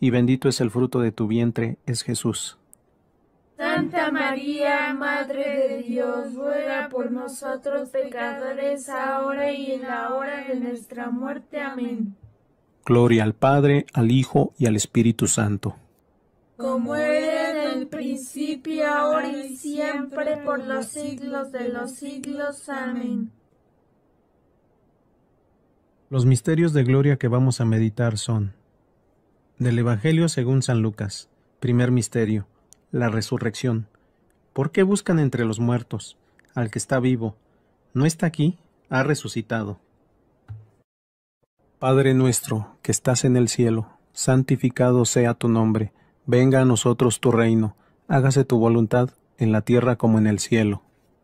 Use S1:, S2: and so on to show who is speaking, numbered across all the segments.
S1: y bendito es el fruto de tu vientre, es Jesús.
S2: Santa María, Madre de Dios, ruega por nosotros pecadores, ahora y en la hora de nuestra muerte. Amén.
S1: Gloria al Padre, al Hijo y al Espíritu Santo.
S2: Como era en el principio, ahora y siempre, por los siglos de los siglos. Amén.
S1: Los misterios de gloria que vamos a meditar son del Evangelio según San Lucas. Primer misterio. La resurrección. ¿Por qué buscan entre los muertos al que está vivo? No está aquí, ha resucitado. Padre nuestro, que estás en el cielo, santificado sea tu nombre. Venga a nosotros tu reino. Hágase tu voluntad en la tierra como en el cielo.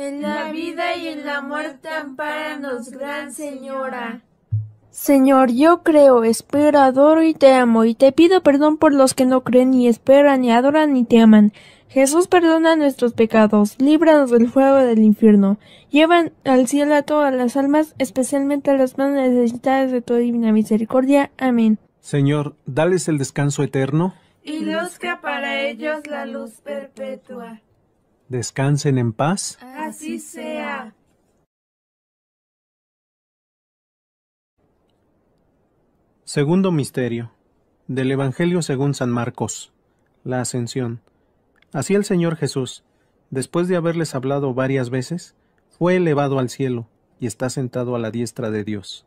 S2: en la vida y en la muerte, nos, Gran Señora. Señor, yo creo, espero, adoro y te amo, y te pido perdón por los que no creen, ni esperan, ni adoran, ni te aman. Jesús perdona nuestros pecados, líbranos del fuego del infierno. Llevan al cielo a todas las almas, especialmente a las más necesitadas de tu divina misericordia. Amén.
S1: Señor, dales el descanso eterno.
S2: Y luzca para ellos la luz perpetua.
S1: Descansen en paz.
S3: Así sea.
S1: Segundo Misterio del Evangelio según San Marcos. La Ascensión. Así el Señor Jesús, después de haberles hablado varias veces, fue elevado al cielo y está sentado a la diestra de Dios.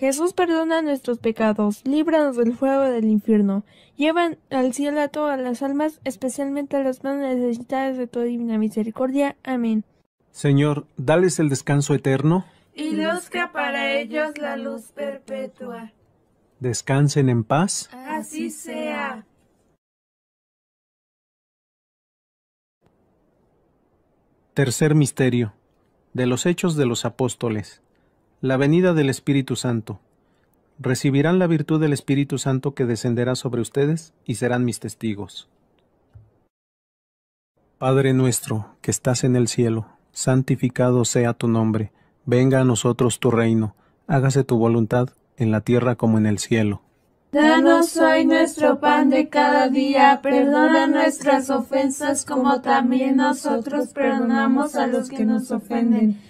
S2: Jesús perdona nuestros pecados, líbranos del fuego del infierno, llevan al cielo a todas las almas, especialmente a las más necesitadas de tu divina misericordia. Amén.
S1: Señor, dales el descanso eterno.
S3: Y luzca para ellos la luz perpetua.
S1: Descansen en paz.
S3: Así sea.
S1: Tercer misterio. De los hechos de los apóstoles. La venida del Espíritu Santo. Recibirán la virtud del Espíritu Santo que descenderá sobre ustedes y serán mis testigos. Padre nuestro, que estás en el cielo, santificado sea tu nombre, venga a nosotros tu reino, hágase tu voluntad en la tierra como en el cielo.
S2: Danos hoy nuestro pan de cada día, perdona nuestras ofensas como también nosotros perdonamos a los que nos ofenden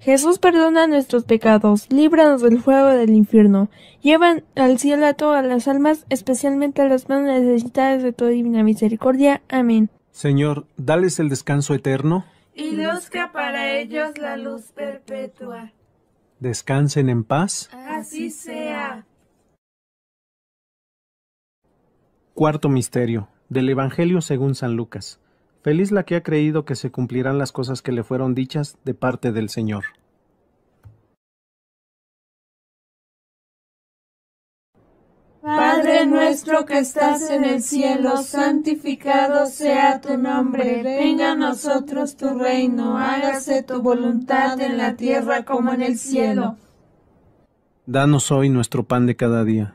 S2: Jesús perdona nuestros pecados, líbranos del fuego del infierno, llevan al cielo a todas las almas, especialmente a las más necesitadas de tu divina misericordia.
S1: Amén. Señor, dales el descanso eterno
S2: y luzca para ellos la luz
S3: perpetua.
S1: Descansen en paz.
S3: Así sea.
S1: Cuarto misterio del Evangelio según San Lucas. Feliz la que ha creído que se cumplirán las cosas que le fueron dichas de parte del Señor.
S4: Padre nuestro que
S2: estás en el cielo, santificado sea tu nombre, venga a nosotros tu reino, hágase tu voluntad en la tierra como en el cielo.
S1: Danos hoy nuestro pan de cada día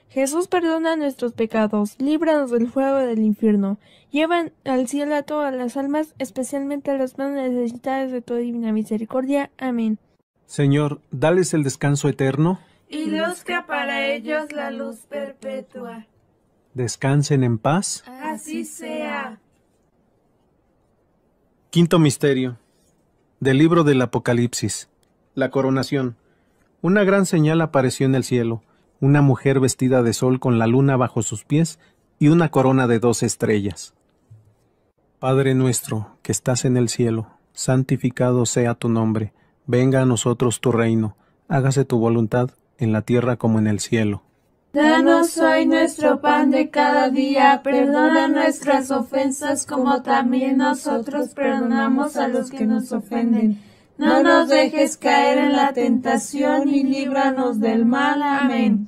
S2: Jesús perdona nuestros pecados, líbranos del fuego del infierno, llevan al cielo a todas las almas, especialmente a las más necesitadas de tu divina misericordia. Amén.
S1: Señor, dales el descanso eterno.
S2: Y luzca para ellos la luz perpetua.
S1: Descansen en paz.
S2: Así sea.
S1: Quinto misterio. Del libro del Apocalipsis. La coronación. Una gran señal apareció en el cielo una mujer vestida de sol con la luna bajo sus pies y una corona de dos estrellas. Padre nuestro, que estás en el cielo, santificado sea tu nombre, venga a nosotros tu reino, hágase tu voluntad en la tierra como en el cielo.
S2: Danos hoy nuestro pan de cada día, perdona nuestras ofensas como también nosotros perdonamos a los que nos ofenden. No nos dejes caer en la tentación y líbranos del mal. Amén.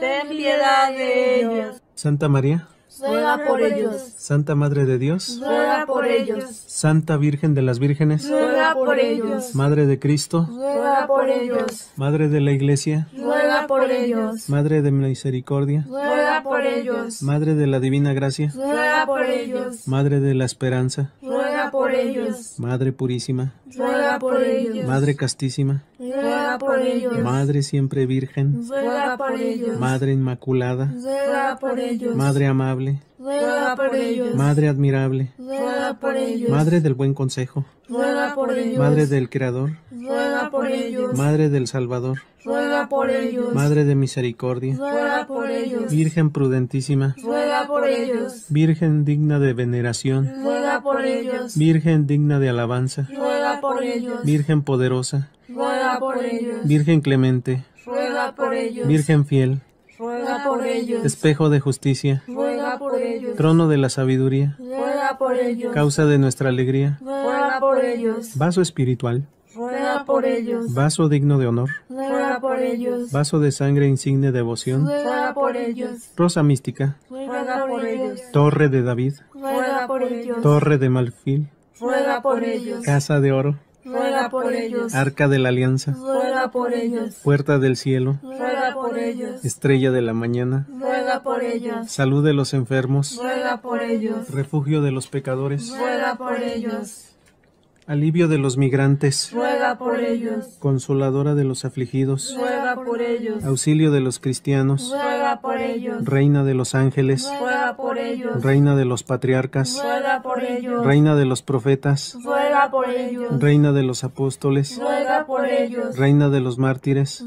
S3: ten piedad de ellos.
S1: Santa María,
S3: ruega por ellos.
S1: Santa Madre de Dios,
S3: ruega por ellos.
S1: Santa Virgen de las Vírgenes, Madre de Cristo, Madre de la Iglesia,
S3: ruega por ellos.
S1: Madre de Misericordia,
S3: ruega por ellos.
S1: Madre de la Divina Gracia, Madre de la Esperanza,
S3: ruega por ellos.
S1: Madre Purísima,
S3: Madre Castísima, Madre
S1: siempre virgen, Madre inmaculada, Madre amable, Madre admirable, Madre del buen consejo,
S3: Madre del Creador, Madre
S1: del Salvador, Madre de misericordia, Virgen prudentísima, Virgen digna de veneración, Virgen digna de alabanza, Virgen poderosa,
S3: por Virgen
S1: clemente,
S3: por ellos. Virgen fiel, por ellos.
S1: Espejo de justicia, por ellos. Trono de la sabiduría, Causa de nuestra alegría, Vaso espiritual,
S3: por ellos.
S1: Vaso digno de honor, Vaso de sangre insigne de devoción,
S3: ruega por ellos.
S1: Rosa mística, Torre de David, Torre de Malfil, Casa de oro,
S3: por Arca
S1: de la Alianza, Puerta del Cielo, Estrella de la Mañana,
S3: por ellos.
S1: Salud de los enfermos,
S3: por ellos.
S1: Refugio de los pecadores,
S3: por ellos.
S1: Alivio de los migrantes.
S3: por ellos.
S1: Consoladora de los afligidos. Auxilio de los cristianos. Reina de los ángeles. Reina de los patriarcas. Reina de los profetas. Reina de los apóstoles, Reina de los mártires,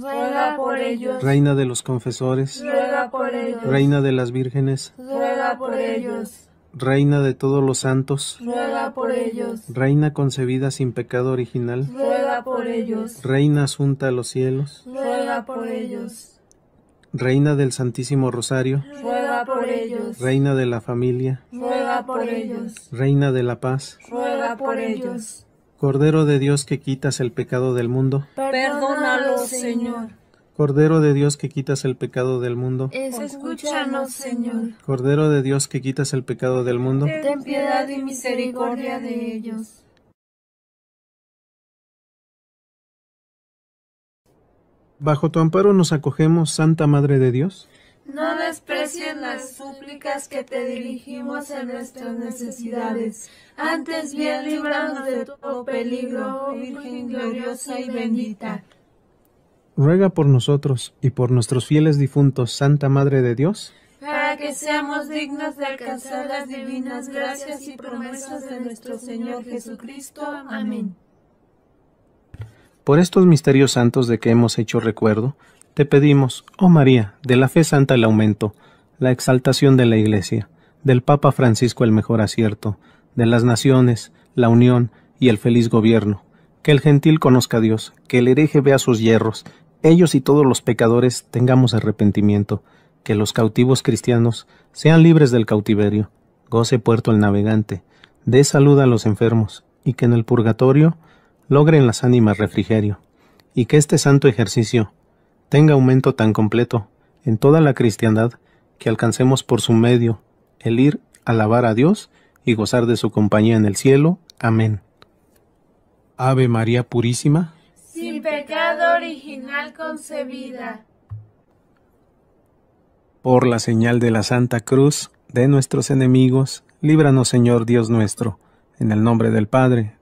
S1: Reina de los confesores, Reina de las vírgenes, Reina de todos los santos, Reina concebida sin pecado original, Reina asunta a los cielos,
S3: por ellos.
S1: Reina del Santísimo Rosario,
S3: ruega por ellos. Reina
S1: de la familia,
S3: ruega por ellos.
S1: Reina de la paz,
S3: ruega por ellos.
S1: Cordero de Dios que quitas el pecado del mundo,
S3: perdónalos, Señor.
S1: Cordero de Dios que quitas el pecado del mundo,
S3: escúchanos, Señor.
S1: Cordero de Dios que quitas el pecado del mundo,
S3: ten piedad y misericordia de ellos.
S1: Bajo tu amparo nos acogemos, Santa Madre de Dios.
S3: No desprecies las súplicas que te
S2: dirigimos en nuestras necesidades. Antes bien, líbranos de todo peligro, Virgen gloriosa y bendita.
S1: Ruega por nosotros y por nuestros fieles difuntos, Santa Madre de Dios.
S2: Para que seamos dignos de alcanzar las
S3: divinas gracias y promesas de nuestro Señor Jesucristo. Amén.
S1: Por estos misterios santos de que hemos hecho recuerdo, te pedimos, oh María, de la fe santa el aumento, la exaltación de la Iglesia, del Papa Francisco el mejor acierto, de las naciones, la unión y el feliz gobierno, que el gentil conozca a Dios, que el hereje vea sus hierros, ellos y todos los pecadores tengamos arrepentimiento, que los cautivos cristianos sean libres del cautiverio, goce puerto el navegante, dé salud a los enfermos, y que en el purgatorio logren las ánimas refrigerio, y que este santo ejercicio tenga aumento tan completo en toda la cristiandad que alcancemos por su medio el ir a alabar a Dios y gozar de su compañía en el cielo. Amén. Ave María Purísima,
S2: sin pecado original concebida.
S1: Por la señal de la Santa Cruz de nuestros enemigos, líbranos Señor Dios nuestro, en el nombre del Padre,